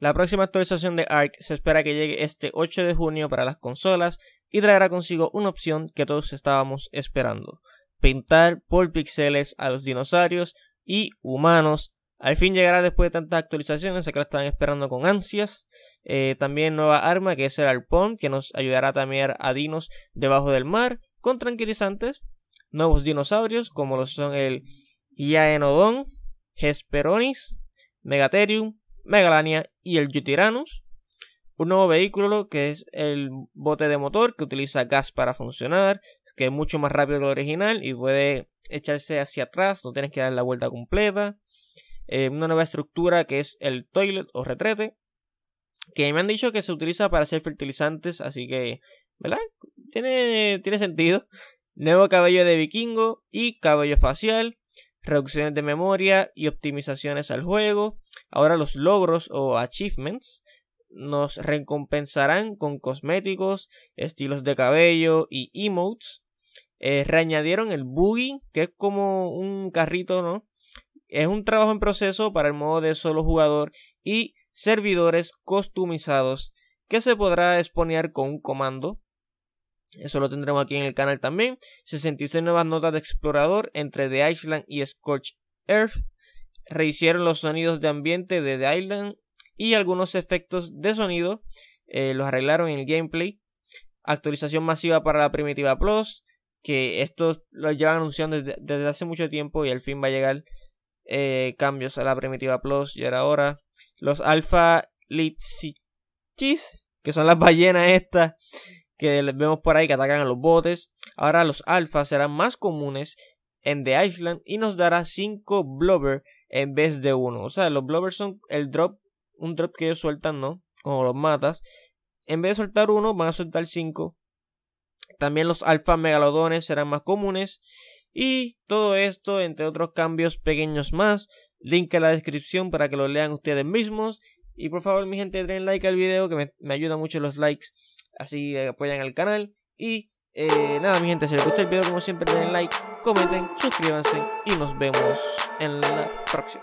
La próxima actualización de Ark se espera que llegue este 8 de junio para las consolas y traerá consigo una opción que todos estábamos esperando, pintar por píxeles a los dinosaurios y humanos. Al fin llegará después de tantas actualizaciones, que la estaban esperando con ansias. Eh, también nueva arma que es el arpón, que nos ayudará a tamear a dinos debajo del mar con tranquilizantes. Nuevos dinosaurios como los son el Iaenodon, Hesperonis, Megatherium, Megalania y el Yutiranus, un nuevo vehículo que es el bote de motor que utiliza gas para funcionar, que es mucho más rápido que el original y puede echarse hacia atrás, no tienes que dar la vuelta completa. Eh, una nueva estructura que es el toilet o retrete, que me han dicho que se utiliza para hacer fertilizantes, así que, ¿verdad? Tiene, tiene sentido. Nuevo cabello de vikingo y cabello facial, reducciones de memoria y optimizaciones al juego Ahora los logros o achievements nos recompensarán con cosméticos, estilos de cabello y emotes. Eh, reañadieron el buggy que es como un carrito, ¿no? Es un trabajo en proceso para el modo de solo jugador y servidores customizados que se podrá exponer con un comando. Eso lo tendremos aquí en el canal también. 66 nuevas notas de explorador entre The Island y Scorch Earth rehicieron los sonidos de ambiente de The Island y algunos efectos de sonido, eh, los arreglaron en el gameplay. Actualización masiva para la Primitiva Plus, que esto lo llevan anunciando desde, hace mucho tiempo y al fin va a llegar eh, cambios a la Primitiva Plus, Y ahora Los Alpha Litsichis, que son las ballenas estas que vemos por ahí que atacan a los botes. Ahora los alfa serán más comunes en The Island y nos dará 5 blubber en vez de uno. O sea, los blovers son el drop, un drop que ellos sueltan, ¿no? Como los matas. En vez de soltar uno, van a soltar cinco. También los alfa megalodones serán más comunes. Y todo esto, entre otros cambios pequeños más. Link en la descripción para que lo lean ustedes mismos. Y por favor, mi gente, den like al video que me ayuda mucho los likes. Así apoyan al canal. Y eh, nada, mi gente, si les gustó el video, como siempre, denle like, comenten, suscríbanse y nos vemos en la próxima.